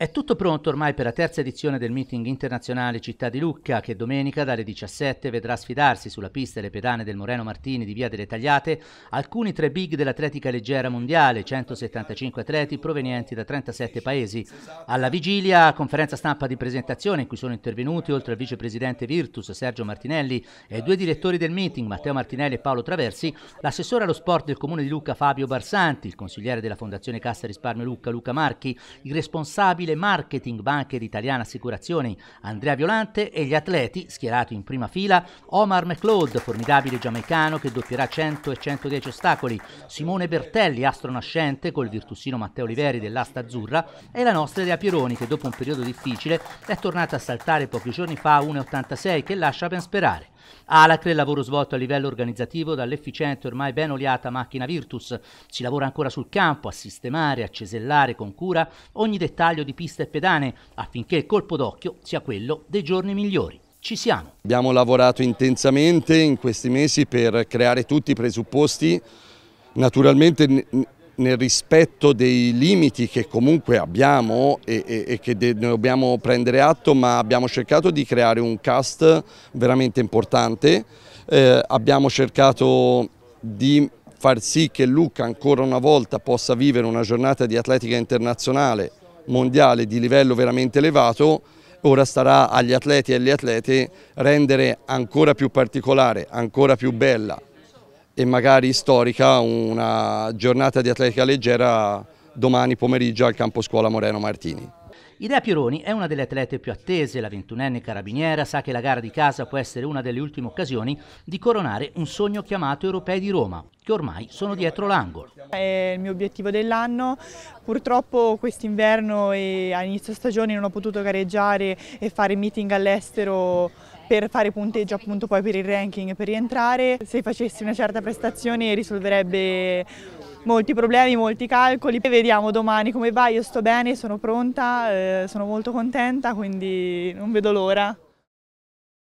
È tutto pronto ormai per la terza edizione del meeting internazionale Città di Lucca che domenica dalle 17 vedrà sfidarsi sulla pista e le pedane del Moreno Martini di Via delle Tagliate alcuni tre big dell'atletica leggera mondiale, 175 atleti provenienti da 37 paesi. Alla vigilia conferenza stampa di presentazione in cui sono intervenuti oltre al vicepresidente Virtus Sergio Martinelli e due direttori del meeting Matteo Martinelli e Paolo Traversi, l'assessore allo sport del comune di Lucca Fabio Barsanti, il consigliere della Fondazione Cassa Risparmio Lucca Luca Marchi, il responsabile responsabile marketing Banker Italiana Assicurazioni Andrea Violante e gli atleti, schierato in prima fila, Omar McLeod, formidabile giamaicano che doppierà 100 e 110 ostacoli, Simone Bertelli, astro nascente, col virtuosino Matteo Oliveri dell'asta azzurra e la nostra Lea Pieroni che dopo un periodo difficile è tornata a saltare pochi giorni fa a 1,86 che lascia ben sperare. Alacre, il lavoro svolto a livello organizzativo dall'efficiente e ormai ben oliata macchina Virtus. Si lavora ancora sul campo a sistemare, a cesellare con cura ogni dettaglio di pista e pedane affinché il colpo d'occhio sia quello dei giorni migliori ci siamo. Abbiamo lavorato intensamente in questi mesi per creare tutti i presupposti. Naturalmente nel rispetto dei limiti che comunque abbiamo e, e, e che ne dobbiamo prendere atto, ma abbiamo cercato di creare un cast veramente importante, eh, abbiamo cercato di far sì che Luca ancora una volta possa vivere una giornata di atletica internazionale mondiale di livello veramente elevato, ora starà agli atleti e alle atlete rendere ancora più particolare, ancora più bella, e magari storica una giornata di atletica leggera domani pomeriggio al campo scuola Moreno Martini. Idea Pieroni è una delle atlete più attese, la ventunenne carabiniera sa che la gara di casa può essere una delle ultime occasioni di coronare un sogno chiamato Europei di Roma, che ormai sono dietro l'angolo. È il mio obiettivo dell'anno, purtroppo quest'inverno e a inizio stagione non ho potuto gareggiare e fare meeting all'estero per fare punteggio appunto poi per il ranking e per rientrare. Se facessi una certa prestazione risolverebbe molti problemi, molti calcoli. vediamo domani come va, io sto bene, sono pronta, eh, sono molto contenta, quindi non vedo l'ora.